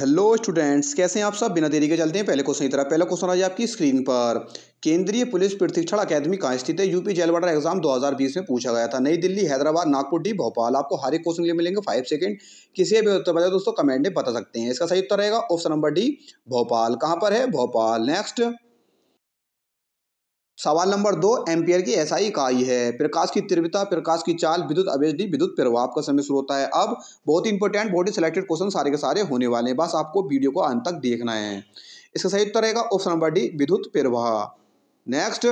hello students कैसे हैं आप सब बिना देरी के चलते हैं पहले क्वेश्चन की तरह पहला क्वेश्चन आज आपकी स्क्रीन पर केंद्रीय पुलिस प्रशिक्षण अकादमी कहाँ स्थित है यूपी जेल वाटर एग्जाम 2020 में पूछा गया था नई दिल्ली हैदराबाद नागपुर डी भोपाल आपको हर एक क्वेश्चन के लिए मिलेंगे फाइव सेकंड किसी भी उत्तर बताए दोस्तों कमेंट में बता सकते हैं इसका सही उत्तर रहेगा ऑप्शन नंबर डी भोपाल कहाँ पर है भोपाल नेक्स्ट सवाल नंबर दो एम्पियर की एसआई इकाई है प्रकाश की तीव्रता प्रकाश की चाल विद्युत अवेदी विद्युत प्रभाव का समय शुरू होता है अब बहुत ही इंपॉर्टेंट बहुत ही सिलेक्टेड क्वेश्चन सारे के सारे होने वाले हैं बस आपको वीडियो को अंत तक देखना है इसका सही उत्तर रहेगा ऑप्शन नंबर डी विद्युत प्रवाह नेक्स्ट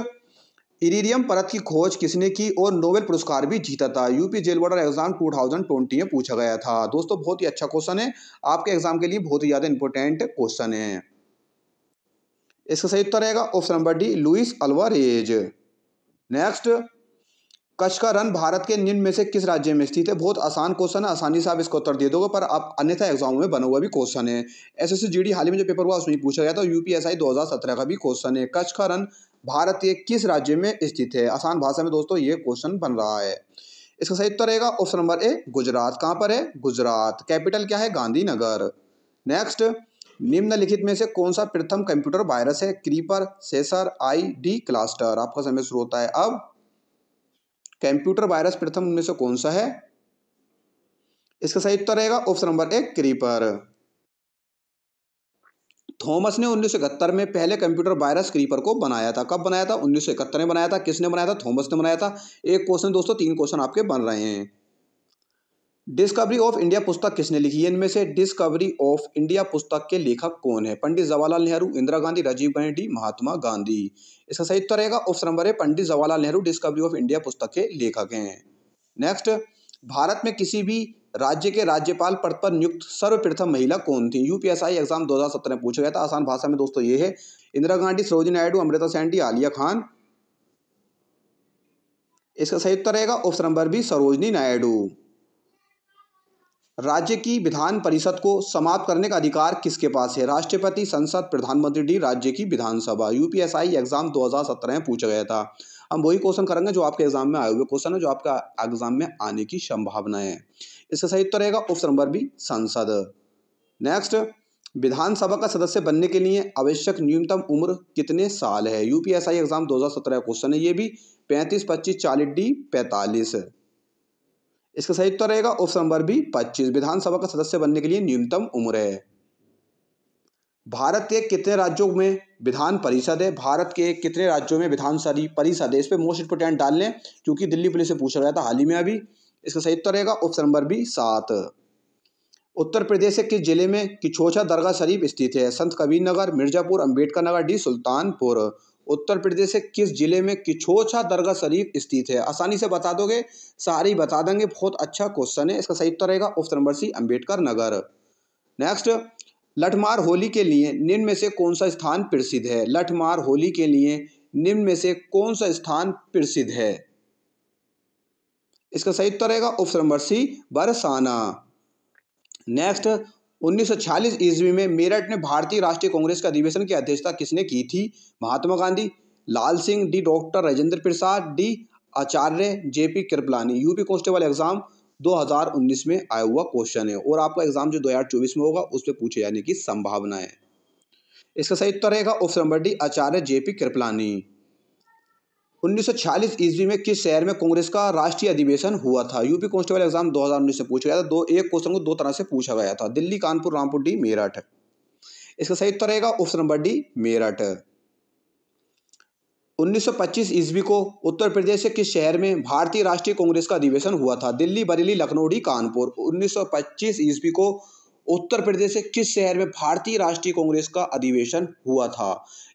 इरीरियम परत की खोज किसने की और नोबेल पुरस्कार भी जीता था यूपी जेल बॉर्डर एग्जाम 2020 में पूछा गया था दोस्तों बहुत ही अच्छा क्वेश्चन है आपके एग्जाम के लिए बहुत ही ज़्यादा इंपॉर्टेंट क्वेश्चन है इसका सही उत्तर रहेगा option number D Louis Alwar next Kutch का रन भारत के निम्न में से किस राज्य में स्थित है बहुत आसान क्वेश्चन है आसानी से आप इसका उत्तर दे दोगे पर आप अन्यथा एग्जाम में बना हुआ भी क्वेश्चन है एस एस जीडी हाल ही में जो पेपर हुआ उसमें पूछा गया था यूपीएसआई 2017 का भी क्वेश्चन है कच्छ का रन भारत के किस राज्य में स्थित है आसान भाषा में दोस्तों ये क्वेश्चन बन रहा है इसका सही उत्तर रहेगा ऑप्शन नंबर ए गुजरात कहाँ पर है गुजरात कैपिटल क्या है गांधीनगर नेक्स्ट निम्नलिखित में से कौन सा प्रथम कंप्यूटर वायरस है क्रीपर सेसर आई डी क्लास्टर आपका समय शुरू होता है अब कंप्यूटर वायरस प्रथम उनमें से कौन सा है इसका सही उत्तर रहेगा ऑप्शन नंबर एक क्रीपर थॉमस ने उन्नीस में पहले कंप्यूटर वायरस क्रीपर को बनाया था कब बनाया था उन्नीस में बनाया था किसने बनाया था थॉमस ने बनाया था एक क्वेश्चन दोस्तों तीन क्वेश्चन आपके बन रहे हैं डिस्कवरी ऑफ इंडिया पुस्तक किसने लिखी है इनमें से डिस्कवरी ऑफ इंडिया पुस्तक के लेखक कौन है पंडित जवाहरलाल नेहरू इंदिरा गांधी राजीव गांधी महात्मा गांधी इसका सही उत्तर रहेगा ऑप्शन नंबर है Pandit Jawaharlal Nehru discovery of India पुस्तक के लेखक हैं नेक्स्ट भारत में किसी भी राज्य के राज्यपाल पद पर नियुक्त सर्वप्रथम महिला कौन थी यूपीएसआई एग्जाम 2017 में पूछा गया था आसान भाषा में दोस्तों ये है इंदिरा गांधी सरोजिनी नायडू अमृता सैंडी आलिया खान इसका सही उत्तर रहेगा option number B Sarojini Naidu राज्य की विधान परिषद को समाप्त करने का अधिकार किसके पास है राष्ट्रपति संसद प्रधानमंत्री डी राज्य की विधानसभा यूपीएसआई एग्जाम 2017 में पूछा गया था हम वही क्वेश्चन करेंगे जो आपके एग्जाम में आए हुए क्वेश्चन है जो आपका एग्जाम में आने की संभावना है इसका सही उत्तर रहेगा ऑप्शन नंबर बी संसद नेक्स्ट विधानसभा का सदस्य बनने के लिए आवश्यक न्यूनतम उम्र कितने साल है यूपीएसआई एग्जाम दो का क्वेश्चन है ये भी पैंतीस पच्चीस चालीस डी पैंतालीस इसका सही उत्तर रहेगा ऑप्शन नंबर बी पच्चीस विधानसभा का सदस्य बनने के लिए न्यूनतम उम्र है भारत के कितने राज्यों में विधान परिषद है भारत के कितने राज्यों में विधान परिषद है इस पर मोस्ट इंपोर्टेंट डाल लें क्योंकि दिल्ली पुलिस से पूछा गया था हाल ही में अभी इसका सही उत्तर रहेगा ऑप्शन नंबर बी सात उत्तर प्रदेश के किस जिले में किछोछा दरगाह शरीफ स्थित है संत कबीर नगर मिर्जापुर अम्बेडकर नगर डी सुल्तानपुर उत्तर प्रदेश के किस जिले में किछोछा दरगाह शरीफ स्थित है आसानी से बता दोगे सारी बता देंगे बहुत अच्छा क्वेश्चन है इसका सही उत्तर रहेगा option number C Ambedkar Nagar next Lathmar Holi के लिए निम्न में से कौन सा स्थान प्रसिद्ध है लठमार होली के लिए निम्न में से कौन सा स्थान प्रसिद्ध है इसका सही उत्तर रहेगा option number C Barsana next 1940 ईस्वी में मेरठ ने भारतीय राष्ट्रीय कांग्रेस का अधिवेशन की अध्यक्षता किसने की थी Mahatma Gandhi Lal Singh D doctor Rajendra Prasad D Acharya J P Kripalani UP वाले एग्जाम 2019 में आया हुआ क्वेश्चन है और आपका एग्जाम जो 2024 में होगा उस पर पूछे जाने की संभावना है इसका सही उत्तर रहेगा option number D Acharya J P Kripalani 1946 ईस्वी में किस शहर में कांग्रेस का राष्ट्रीय अधिवेशन हुआ था यूपी कॉन्स्टेबल एग्जाम 2019 से पूछा गया था दो एक क्वेश्चन को दो तरह से पूछा गया था दिल्ली कानपुर रामपुर डी मेरठ इसका सही उत्तर रहेगा ऑप्शन नंबर डी मेरठ 1925 ईस्वी को उत्तर प्रदेश के किस शहर में भारतीय राष्ट्रीय कांग्रेस का अधिवेशन हुआ था दिल्ली बरेली लखनऊ डी कानपुर उन्नीस ईस्वी को उत्तर प्रदेश के किस शहर में भारतीय राष्ट्रीय कांग्रेस का अधिवेशन हुआ था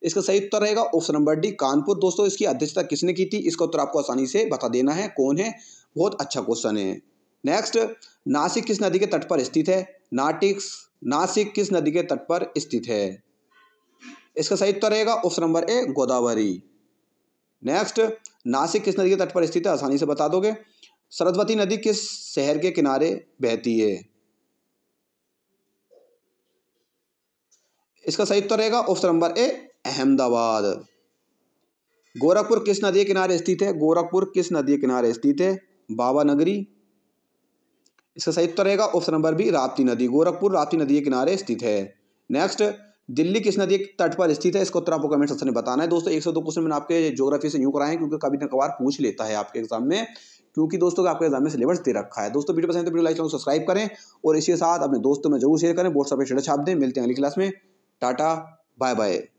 इसका सही उत्तर रहेगा ऑप्शन नंबर डी कानपुर दोस्तों इसकी अध्यक्षता किसने की थी इसका उत्तर आपको आसानी से बता देना है कौन है बहुत अच्छा क्वेश्चन है नेक्स्ट नासिक किस नदी के तट पर स्थित है नाटिक्स नासिक किस नदी के तट पर स्थित है इसका सही उत्तर रहेगा option number A Godavari next Nashik किस नदी के तट पर स्थित है आसानी से बता दोगे सरस्वती नदी किस शहर के किनारे बहती है इसका सही उत्तर रहेगा option number A Ahmedabad Gorakhpur किस नदी के किनारे स्थित है गोरखपुर किस नदी के किनारे स्थित है बाबा नगरी इसका सही उत्तर रहेगा ऑप्शन नंबर बी राप्ती नदी गोरखपुर राप्ती नदी के किनारे स्थित है नेक्स्ट दिल्ली किस नदी के तट पर स्थित है इसको उत्तर आपको कमेंट सेक्शन में बताना है दोस्तों एक सौ दो क्वेश्चन मैंने आपके ज्योग्राफी से यूँ कराए क्योंकि कभी ना कभार पूछ लेता है आपके एग्जाम में क्योंकि दोस्तों आपके एग्जाम में सिलेबस दे रखा है दोस्तों वीडियो पसंद तो वीडियो लाइक सब्सक्राइब करें और इसके साथ अपने दोस्तों में जरूर शेयर करें बोर्ड सब छाप दें मिलते हैं अगली क्लास में टाटा बाय बाय